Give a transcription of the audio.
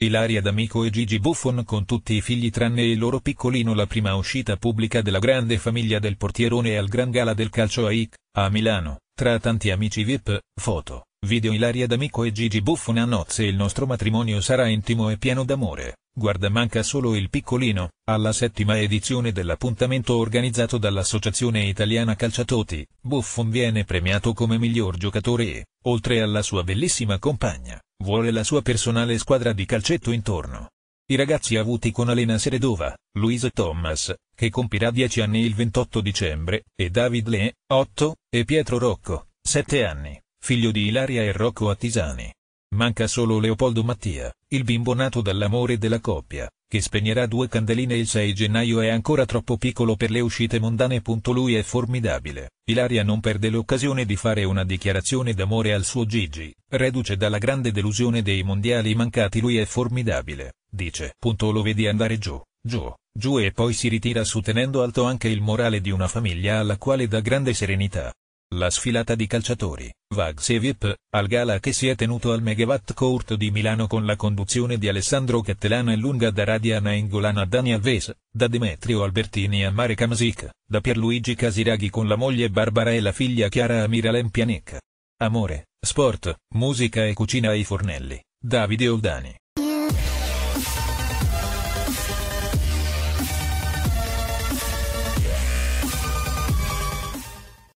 Ilaria D'Amico e Gigi Buffon con tutti i figli tranne il loro piccolino la prima uscita pubblica della grande famiglia del portierone al Gran Gala del calcio a IC, a Milano, tra tanti amici VIP, foto, video Ilaria D'Amico e Gigi Buffon a nozze il nostro matrimonio sarà intimo e pieno d'amore, guarda manca solo il piccolino, alla settima edizione dell'appuntamento organizzato dall'Associazione Italiana Calciatoti, Buffon viene premiato come miglior giocatore e, oltre alla sua bellissima compagna Vuole la sua personale squadra di calcetto intorno. I ragazzi avuti con Alena Seredova, Luisa Thomas, che compirà 10 anni il 28 dicembre, e David Le, 8, e Pietro Rocco, 7 anni, figlio di Ilaria e Rocco Attisani. Manca solo Leopoldo Mattia, il bimbo nato dall'amore della coppia, che spegnerà due candeline il 6 gennaio è ancora troppo piccolo per le uscite mondane. Lui è formidabile. Ilaria non perde l'occasione di fare una dichiarazione d'amore al suo Gigi, reduce dalla grande delusione dei mondiali mancati. Lui è formidabile, dice. Lo vedi andare giù, giù, giù e poi si ritira su tenendo alto anche il morale di una famiglia alla quale dà grande serenità. La sfilata di calciatori, e VIP, al gala che si è tenuto al Megawatt Court di Milano con la conduzione di Alessandro Cattelana e lunga da Radiana Ingolana a Daniel Alves, da Demetrio Albertini a Mare Kamzik, da Pierluigi Casiraghi con la moglie Barbara e la figlia Chiara a Miralem Amore, sport, musica e cucina ai fornelli, Davide Oldani.